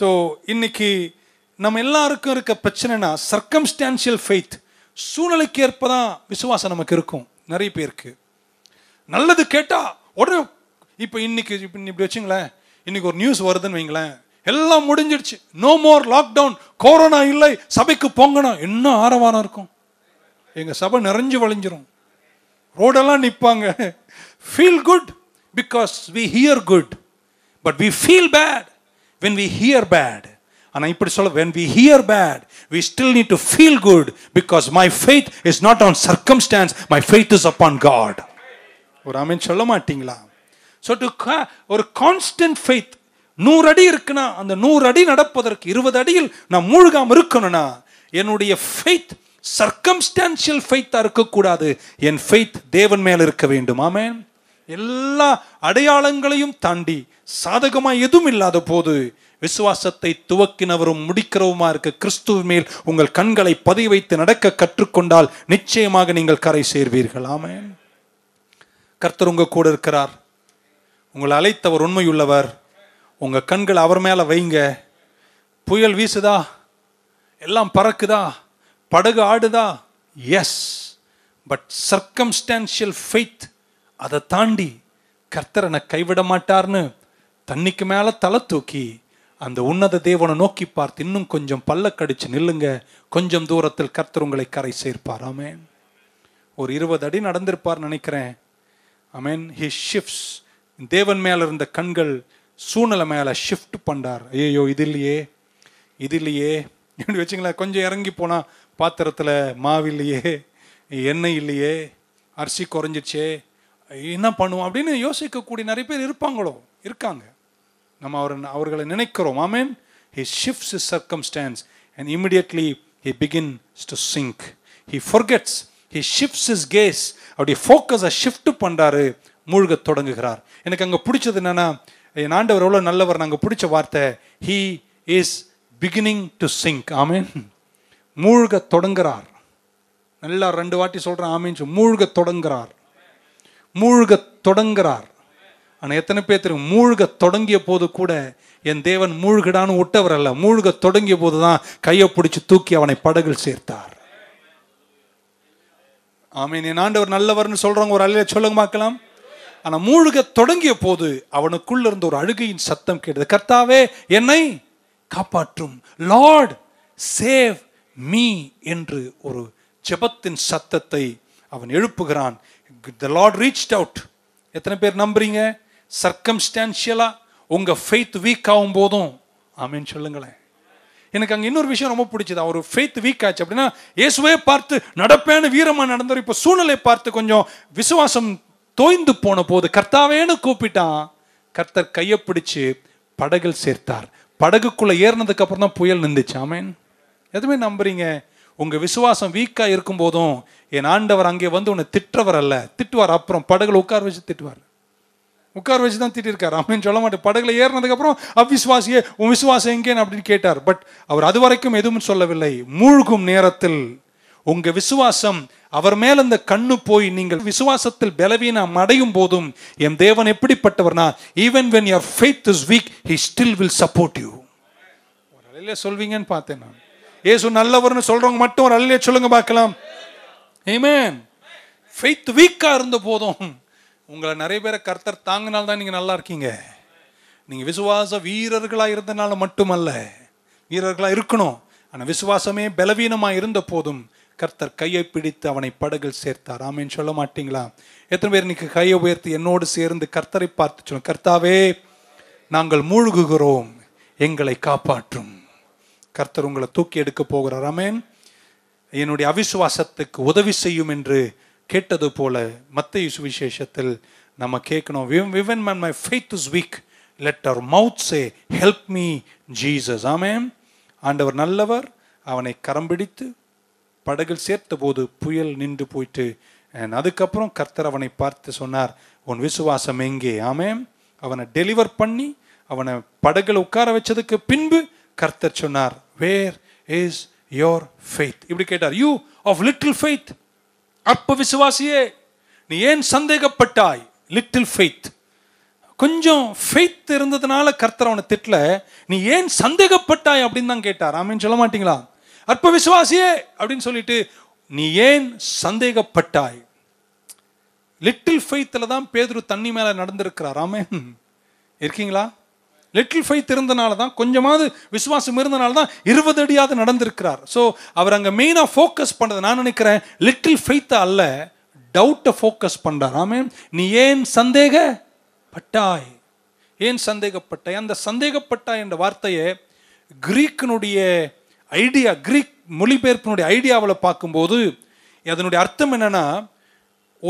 so இன்னைக்கு நம்ம எல்லாருக்கும் இருக்க பிரச்சனைனா சர்க்கம்ஸ்டான்ஷியல் ஃபெய்த் சூழ்நிலைக்கு ஏற்ப தான் விசுவாசம் நமக்கு இருக்கும் நிறைய பேருக்கு நல்லது கேட்டால் உடனே இப்போ இன்னைக்கு இப்போ இப்படி வச்சுங்களேன் இன்னைக்கு ஒரு நியூஸ் வருதுன்னு வைங்களேன் எல்லாம் முடிஞ்சிடுச்சு நோ மோர் லாக்டவுன் கொரோனா இல்லை சபைக்கு பொங்கணும் இன்னும் ஆரவாரம் இருக்கும் எங்கள் சபை நிறைஞ்சு வளைஞ்சிரும் ரோடெல்லாம் நிற்பாங்க feel good because we hear good but we feel bad when we hear bad ஆனால் இப்படி சொல்ல when we hear bad we still need to feel good because my faith is not on circumstance my faith is upon God ஒரு amen சொல்ல மாட்டீங்களா so to ஒரு constant faith நூறு அடி இருக்குன்னா அந்த நூறு அடி நடப்பதற்கு இருபது அடியில் நான் மூழ்காமல் இருக்கணும்னா என்னுடைய ஃபெய்த் சர்க்கம்ஸ்டான்ஷியல் ஃபெய்த்தாக இருக்கக்கூடாது என் ஃபெய்த் தேவன் மேல் இருக்க வேண்டும் ஆமேன் எல்லா அடையாளங்களையும் தாண்டி சாதகமாக எதுவும் இல்லாத போது விசுவாசத்தை துவக்கினவரும் முடிக்கிறவுமா இருக்க கிறிஸ்துவ மேல் உங்கள் கண்களை பதிவு வைத்து நடக்க கற்றுக்கொண்டால் நிச்சயமாக நீங்கள் கரை சேர்வீர்கள் ஆமே கர்த்தர் உங்க கூட இருக்கிறார் உங்களை அழைத்தவர் உண்மையுள்ளவர் உங்க கண்கள் அவர் மேல வைங்க புயல் வீசுதா எல்லாம் பறக்குதா படகு ஆடுதா எஸ் பட் சர்க்கம்ஸ்டான்சியல் ஃபெய்த் அதை தாண்டி கர்த்தர் கைவிட மாட்டார்னு தண்ணிக்கு மேலே தலை தூக்கி அந்த உன்னத தேவனை நோக்கி பார்த்து இன்னும் கொஞ்சம் பல்ல கடிச்சு நில்லுங்க கொஞ்சம் தூரத்தில் கர்த்தர் உங்களை கரை சேர்ப்பார் ஆமேன் ஒரு இருபது அடி நடந்திருப்பார் நினைக்கிறேன் அமேன் ஹி ஷிஃப்ட்ஸ் தேவன் மேலே இருந்த கண்கள் சூழ்நிலை மேலே ஷிஃப்ட் பண்ணார் ஐயோ இது இல்லையே இது இல்லையே எப்படி வச்சுங்களேன் கொஞ்சம் இறங்கி போனால் பாத்திரத்தில் மாவு இல்லையே எண்ணெய் இல்லையே அரிசி குறைஞ்சிச்சே என்ன பண்ணுவோம் அப்படின்னு யோசிக்கக்கூடிய நிறைய பேர் இருப்பாங்களோ இருக்காங்க நம்ம அவர் அவர்களை நினைக்கிறோம் amen he shifts his circumstance and immediately he begins to sink he forgets he shifts his gaze அப்படி ஃபோக்கஸை ஷிஃப்ட் பண்ணுறாரு மூழ்க தொடங்குகிறார் எனக்கு அங்கே பிடிச்சது என்னென்னா என் ஆண்டவர் எவ்வளோ நல்லவர் நாங்கள் பிடிச்ச வார்த்தை he is beginning to sink amen மூழ்க தொடங்குகிறார் நல்லா ரெண்டு வாட்டி சொல்கிறேன் ஆமேன் மூழ்க தொடங்குகிறார் மூழ்க தொடங்குறார் ஆனால் எத்தனை பேர்த்துக்கு மூழ்க தொடங்கிய போது கூட என் தேவன் மூழ்கிடான்னு விட்டவர் அல்ல மூழ்க தொடங்கிய போது தான் கையை பிடிச்சி தூக்கி அவனை படகில் சேர்த்தார் ஆமீன் என் ஆண்டவர் நல்லவர்னு சொல்றவங்க ஒரு அலையில சொல்லுங்க பார்க்கலாம் ஆனா மூழ்க தொடங்கிய போது அவனுக்குள்ள இருந்த ஒரு அழுகையின் சத்தம் கேட்டது கர்த்தாவே என்னை காப்பாற்றும் லார்ட் சேவ் மீ என்று ஒரு ஜெபத்தின் சத்தத்தை அவன் எழுப்புகிறான் த லார்ட் ரீச் அவுட் எத்தனை பேர் நம்புறீங்க சர்க்கம்ஸ்டான்ஷியலாக உங்கள் ஃபெய்த் வீக் ஆகும் போதும் ஆமீன் சொல்லுங்களேன் எனக்கு அங்கே இன்னொரு விஷயம் ரொம்ப பிடிச்சது அவர் ஃபெய்த் வீக் ஆச்சு அப்படின்னா இயேசுவே பார்த்து நடப்பேன்னு வீரமாக நடந்தவர் இப்போ சூழ்நிலை பார்த்து கொஞ்சம் விசுவாசம் தோய்ந்து போன போது கர்த்தாவேன்னு கூப்பிட்டான் கர்த்தர் கையை பிடிச்சி படகில் சேர்த்தார் படகுக்குள்ளே ஏறினதுக்கு அப்புறம் தான் புயல் நின்றுச்சு ஆமேன் எதுவுமே நம்புறீங்க உங்கள் விசுவாசம் வீக்காக இருக்கும் போதும் என் ஆண்டவர் அங்கே வந்து உன்னை திட்டுறவர் அல்ல திட்டுவார் அப்புறம் படகுல உட்கார வச்சு திட்டுவார் உட்கார வச்சு தான் திட்டிருக்காரு அப்படின்னு சொல்ல மாட்டேன் படகுல ஏறினதுக்கப்புறம் அவ்விசுவாசியே உன் விசுவாசம் எங்கேன்னு அப்படின்னு கேட்டார் பட் அவர் அது வரைக்கும் எதுவும் சொல்லவில்லை மூழ்கும் நேரத்தில் உங்க விசுவாசம் அவர் மேல அந்த கண்ணு போய் நீங்கள் விசுவாசத்தில் பலவீனம் அடையும் போதும் என் தேவன் எப்படிப்பட்டவர்னா even when your faith is weak he still will support you சொல்வீங்கன்னு பார்த்தேன் நான் ஏசு நல்லவர்னு சொல்றவங்க மட்டும் ஒரு அல்லையே சொல்லுங்க பார்க்கலாம் ஏமேன் ஃபெய்த் வீக்காக இருந்த போதும் உங்களை நிறைய பேரை கர்த்தர் தாங்கினால்தான் நீங்கள் நல்லா இருக்கீங்க நீங்கள் விசுவாச வீரர்களாக இருந்தனால மட்டுமல்ல வீரர்களாக இருக்கணும் ஆனால் விசுவாசமே பலவீனமாக இருந்த போதும் கர்த்தர் கையை பிடித்து அவனை படகில் சேர்த்தார் ஆமேன்னு சொல்ல மாட்டீங்களா எத்தனை பேர் இன்னைக்கு கையை உயர்த்தி என்னோடு சேர்ந்து கர்த்தரை பார்த்து சொல்லும் கர்த்தாவே நாங்கள் மூழ்குகிறோம் எங்களை காப்பாற்றும் கர்த்தர் உங்களை தூக்கி எடுக்க போகிறார் அமேன் என்னுடைய அவிசுவாசத்துக்கு உதவி செய்யும் என்று கேட்டது போல மத்திய சுவிசேஷத்தில் நம்ம கேட்கணும் even man my faith is weak let our mouth say help me Jesus amen ஆண்டவர் நல்லவர் அவனை கரம் பிடித்து படகில் சேர்த்த போது புயல் நின்று போயிட்டு அதுக்கப்புறம் கர்த்தர் அவனை பார்த்து சொன்னார் உன் விசுவாசம் எங்கே ஆமேன் அவனை டெலிவர் பண்ணி அவனை படகில் உட்கார வச்சதுக்கு பின்பு கர்த்தர் சொன்னார் வேர் இஸ் யோர் ஃபெய்த் இப்படி கேட்டார் யூ ஆஃப் லிட்டில் ஃபெய்த் அற்ப விசுவாசியே நீ ஏன் சந்தேகப்பட்டாய் லிட்டில் ஃபெய்த் கொஞ்சம் ஃபெய்த் இருந்ததுனால கர்த்தர் அவனை திட்டல நீ ஏன் சந்தேகப்பட்டாய் அப்படின்னு தான் கேட்டார் ஆமீன் சொல்ல மாட்டீங்களா அற்ப விசுவாசியே அப்படின்னு சொல்லிட்டு நீ ஏன் சந்தேகப்பட்டாய் லிட்டில் ஃபெய்த்தில் தான் பேதுரு தண்ணி மேலே நடந்திருக்கிறார் ஆமே இருக்கீங்களா லிட்டில் ஃபைத் இருந்தனால தான் கொஞ்சமாவது விசுவாசம் இருந்தனால தான் இருபது அடியாவது நடந்திருக்கிறார் ஸோ அவர் அங்கே மெயினாக ஃபோக்கஸ் பண்ணது நான் நினைக்கிறேன் லிட்டில் ஃபைத்தை அல்ல டவுட்டை ஃபோக்கஸ் பண்ணுறார் ஆமே நீ ஏன் சந்தேக பட்டாய் ஏன் சந்தேகப்பட்டாய் அந்த சந்தேகப்பட்டாய் என்ற வார்த்தையை கிரீக்கனுடைய ஐடியா கிரீக் மொழிபெயர்ப்பினுடைய ஐடியாவில் பார்க்கும்போது அதனுடைய அர்த்தம் என்னென்னா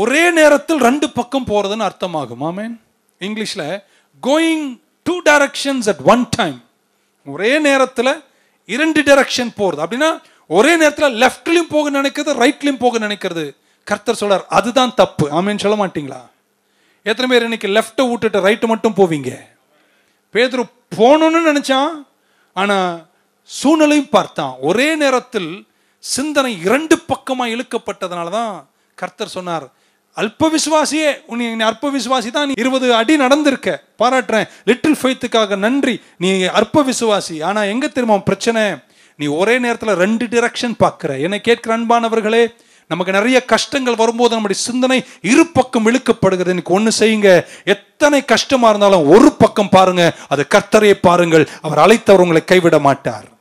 ஒரே நேரத்தில் ரெண்டு பக்கம் போகிறதுன்னு அர்த்தமாகும் ஆமேன் இங்கிலீஷில் going two directions at one time ஒரே நேரத்தில் இரண்டு டைரக்ஷன் போகிறது அப்படின்னா ஒரே நேரத்தில் லெஃப்ட்லையும் போக நினைக்கிறது ரைட்லையும் போக நினைக்கிறது கர்த்தர் சொல்றார் அதுதான் தப்பு ஆமின்னு சொல்ல மாட்டீங்களா எத்தனை பேர் இன்னைக்கு லெஃப்ட்டை விட்டுட்டு ரைட்டு மட்டும் போவீங்க பேதர் போகணும்னு நினைச்சான் ஆனால் சூழ்நிலையும் பார்த்தான் ஒரே நேரத்தில் சிந்தனை இரண்டு பக்கமாக இழுக்கப்பட்டதுனால தான் கர்த்தர் சொன்னார் அல்ப விசுவாசியே உன்னை அற்ப விசுவாசி தான் நீ இருபது அடி நடந்திருக்க பாராட்டுறேன் லிட்டில் ஃபைத்துக்காக நன்றி நீ அற்ப விசுவாசி ஆனால் எங்கே திரும்ப பிரச்சனை நீ ஒரே நேரத்தில் ரெண்டு டிரெக்ஷன் பார்க்குற என்னை கேட்கிற அன்பானவர்களே நமக்கு நிறைய கஷ்டங்கள் வரும்போது நம்முடைய சிந்தனை இரு பக்கம் இழுக்கப்படுகிறது எனக்கு ஒன்று செய்யுங்க எத்தனை கஷ்டமாக இருந்தாலும் ஒரு பக்கம் பாருங்கள் அது கர்த்தரை பாருங்கள் அவர் அழைத்தவர் உங்களை கைவிட மாட்டார்